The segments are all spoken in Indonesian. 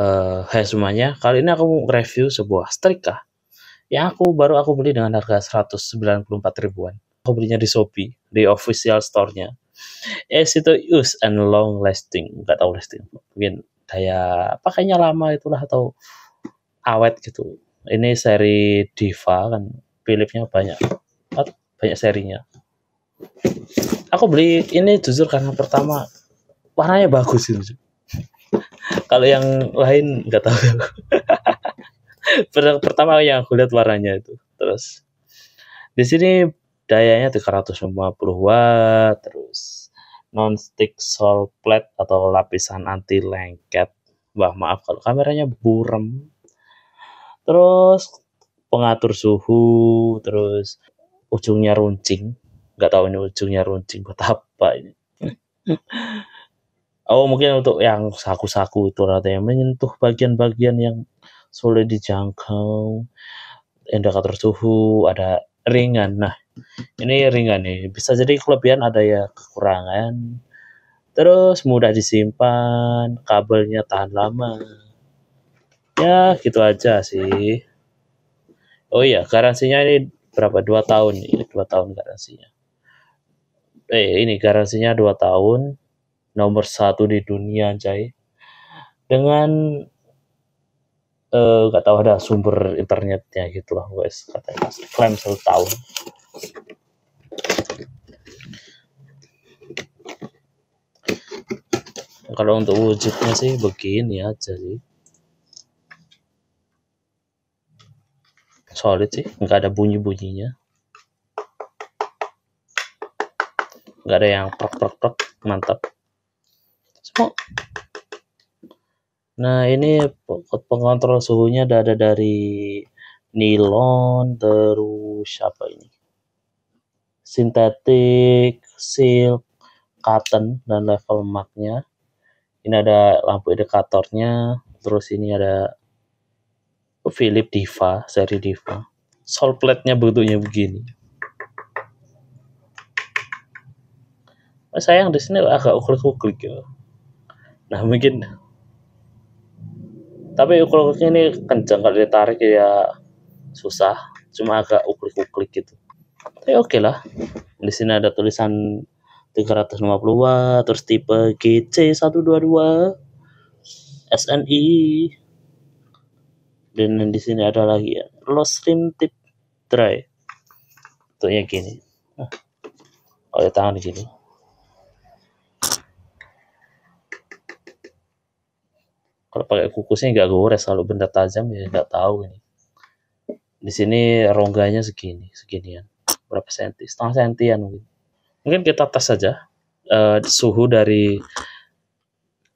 Uh, hai semuanya, kali ini aku review sebuah setrika yang aku baru aku beli dengan harga 194 ribuan. Aku belinya di Shopee, di official store-nya. Yes, itu use and long lasting, Gak tau lasting. Mungkin daya pakainya lama itulah atau awet gitu. Ini seri Diva kan, Philipsnya banyak, banyak serinya. Aku beli ini jujur karena pertama warnanya bagus Gitu kalau yang lain nggak tahu pertama yang aku lihat warnanya itu terus di sini dayanya 350 watt terus non-stick sol plate atau lapisan anti lengket wah maaf kalau kameranya buram terus pengatur suhu terus ujungnya runcing Gak tahu ini ujungnya runcing buat apa ini Oh mungkin untuk yang saku-saku itu rata yang menyentuh bagian-bagian yang sulit dijangkau, indikator suhu, ada ringan. Nah, ini ringan nih. Bisa jadi kelebihan ada ya kekurangan. Terus mudah disimpan, kabelnya tahan lama. Ya, gitu aja sih. Oh iya, garansinya ini berapa? Dua tahun. Ini dua tahun garansinya. Eh, ini garansinya dua tahun nomor satu di dunia anjay dengan uh, tahu ada sumber internetnya gitu lah guys katanya mas klaim satu tahun kalau untuk wujudnya sih begini ya jadi solid sih nggak ada bunyi bunyinya nggak ada yang prok prok prok mantap Nah, ini pengontrol suhunya ada dari nilon, terus apa ini? Sintetik, silk, cotton dan level marknya. Ini ada lampu indikatornya, terus ini ada Philip Diva, seri Diva. Sol plate-nya bentuknya begini. Sayang di sini agak ukur-ukur gitu. ya nah mungkin tapi ukulnya ini kencang kalau ditarik ya susah cuma agak uklik-uklik gitu tapi oke lah di sini ada tulisan 350 watt terus tipe GC122 SNI dan di sini ada lagi ya lost rim tip dry yang gini oh ya tangan di sini pakai kukusnya nggak gores kalau benda tajam ya nggak tahu ini di sini rongganya segini seginian berapa senti setengah sentian mungkin mungkin kita tes saja uh, suhu dari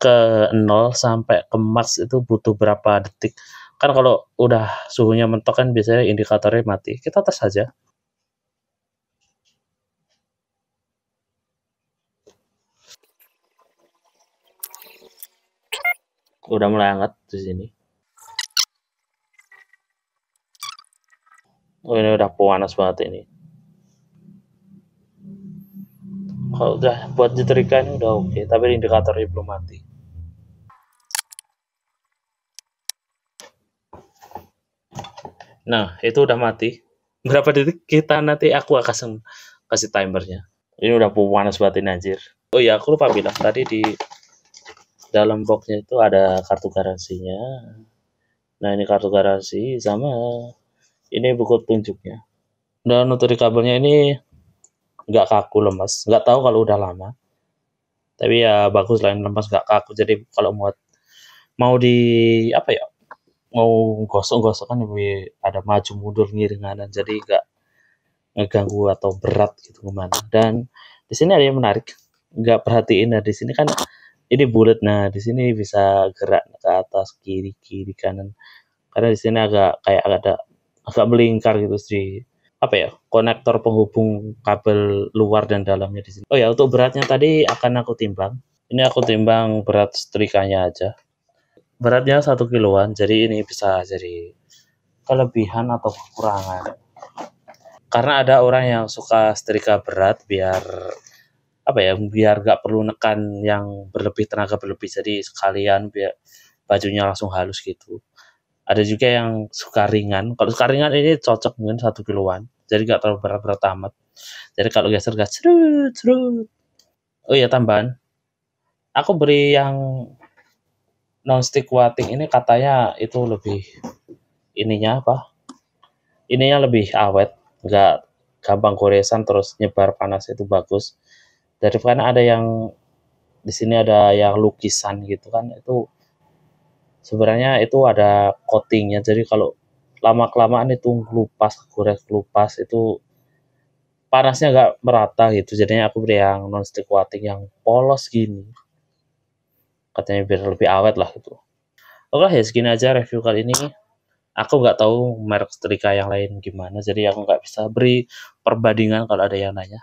ke nol sampai ke max itu butuh berapa detik kan kalau udah suhunya mentok kan biasanya indikatornya mati kita tes saja udah mulai hangat di sini. Oh, ini udah panas banget ini. Kalau udah buat nyetrika ini udah oke, okay, tapi indikatornya belum mati. Nah, itu udah mati. Berapa detik kita nanti aku akan kasih timernya. Ini udah panas banget ini anjir. Oh iya, aku lupa bilang tadi di dalam boxnya itu ada kartu garansinya nah ini kartu garansi sama ini buku tunjuknya dan untuk di kabelnya ini nggak kaku lemas nggak tahu kalau udah lama tapi ya bagus lain lemas nggak kaku jadi kalau muat mau di apa ya mau gosok-gosok kan ya, ya, ada maju mundur miring dan jadi nggak ngeganggu atau berat gitu kemana dan di sini ada yang menarik nggak perhatiin nah di sini kan ini bulat nah di sini bisa gerak ke atas kiri kiri kanan karena di sini agak kayak agak ada agak melingkar gitu sih apa ya konektor penghubung kabel luar dan dalamnya di sini oh ya untuk beratnya tadi akan aku timbang ini aku timbang berat setrikanya aja beratnya satu kiloan jadi ini bisa jadi kelebihan atau kekurangan karena ada orang yang suka setrika berat biar apa ya biar nggak perlu nekan yang berlebih tenaga berlebih jadi sekalian biar bajunya langsung halus gitu ada juga yang suka ringan kalau suka ringan ini cocok mungkin satu kiloan jadi nggak terlalu berat-berat amat jadi kalau geser gak cerut cerut oh ya tambahan aku beri yang nonstick wating ini katanya itu lebih ininya apa ininya lebih awet nggak gampang goresan terus nyebar panas itu bagus dari kan ada yang di sini ada yang lukisan gitu kan itu sebenarnya itu ada coatingnya jadi kalau lama kelamaan itu kelupas kegores kelupas itu panasnya nggak merata gitu jadinya aku beri yang nonstick coating yang polos gini katanya biar lebih awet lah gitu oke lah ya segini aja review kali ini aku nggak tahu merek setrika yang lain gimana jadi aku nggak bisa beri perbandingan kalau ada yang nanya